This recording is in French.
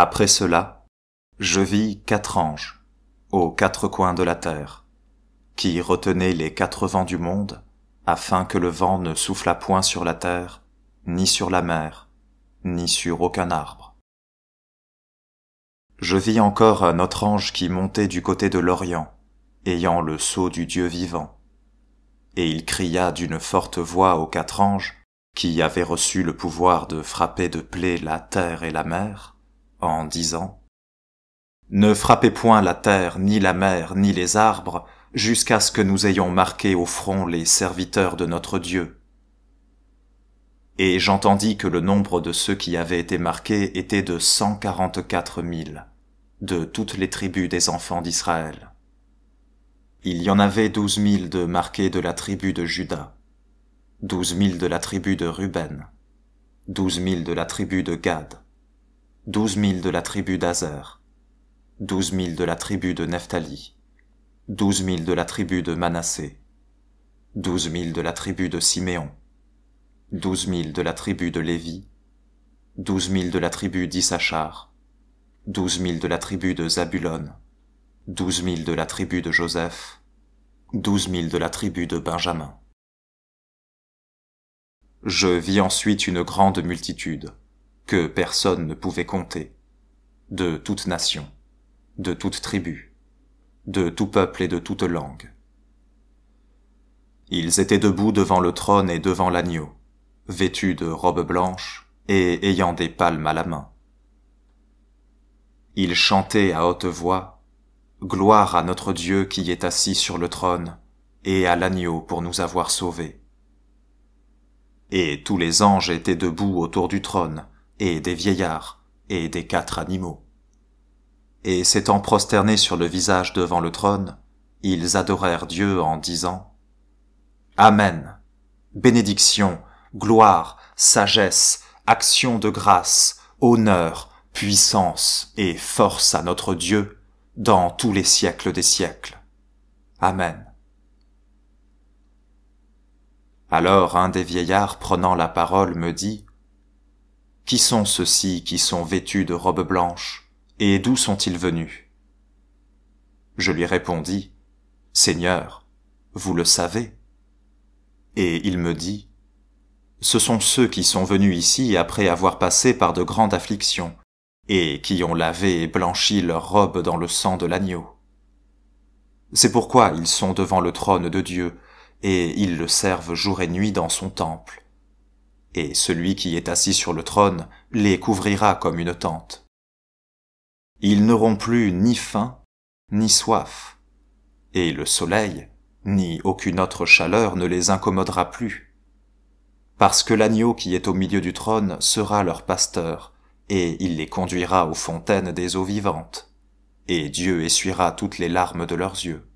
Après cela, je vis quatre anges, aux quatre coins de la terre, qui retenaient les quatre vents du monde, afin que le vent ne soufflât point sur la terre, ni sur la mer, ni sur aucun arbre. Je vis encore un autre ange qui montait du côté de l'Orient, ayant le sceau du Dieu vivant. Et il cria d'une forte voix aux quatre anges, qui avaient reçu le pouvoir de frapper de plaie la terre et la mer, en disant Ne frappez point la terre, ni la mer, ni les arbres, jusqu'à ce que nous ayons marqué au front les serviteurs de notre Dieu. Et j'entendis que le nombre de ceux qui avaient été marqués était de cent quarante-quatre mille, de toutes les tribus des enfants d'Israël. Il y en avait douze mille de marqués de la tribu de Judas, douze mille de la tribu de Ruben, douze mille de la tribu de Gad, 12 000 de la tribu d'Azer. 12 000 de la tribu de Nephtali. 12 000 de la tribu de Manassé. 12 000 de la tribu de Simeon. 12 000 de la tribu de Lévi. 12 000 de la tribu d'Issachar. 12 000 de la tribu de Zabulon. 12 000 de la tribu de Joseph. 12 000 de la tribu de Benjamin. Je vis ensuite une grande multitude que personne ne pouvait compter, de toute nation, de toute tribu, de tout peuple et de toute langue. Ils étaient debout devant le trône et devant l'agneau, vêtus de robes blanches et ayant des palmes à la main. Ils chantaient à haute voix, Gloire à notre Dieu qui est assis sur le trône, et à l'agneau pour nous avoir sauvés. Et tous les anges étaient debout autour du trône, et des vieillards, et des quatre animaux. Et s'étant prosternés sur le visage devant le trône, ils adorèrent Dieu en disant Amen. Bénédiction, gloire, sagesse, action de grâce, honneur, puissance et force à notre Dieu dans tous les siècles des siècles. Amen. Alors un des vieillards prenant la parole me dit qui sont ceux-ci qui sont vêtus de robes blanches, et d'où sont-ils venus Je lui répondis, Seigneur, vous le savez. Et il me dit, Ce sont ceux qui sont venus ici après avoir passé par de grandes afflictions, et qui ont lavé et blanchi leurs robes dans le sang de l'agneau. C'est pourquoi ils sont devant le trône de Dieu, et ils le servent jour et nuit dans son temple et celui qui est assis sur le trône les couvrira comme une tente. Ils n'auront plus ni faim, ni soif, et le soleil, ni aucune autre chaleur ne les incommodera plus, parce que l'agneau qui est au milieu du trône sera leur pasteur, et il les conduira aux fontaines des eaux vivantes, et Dieu essuiera toutes les larmes de leurs yeux.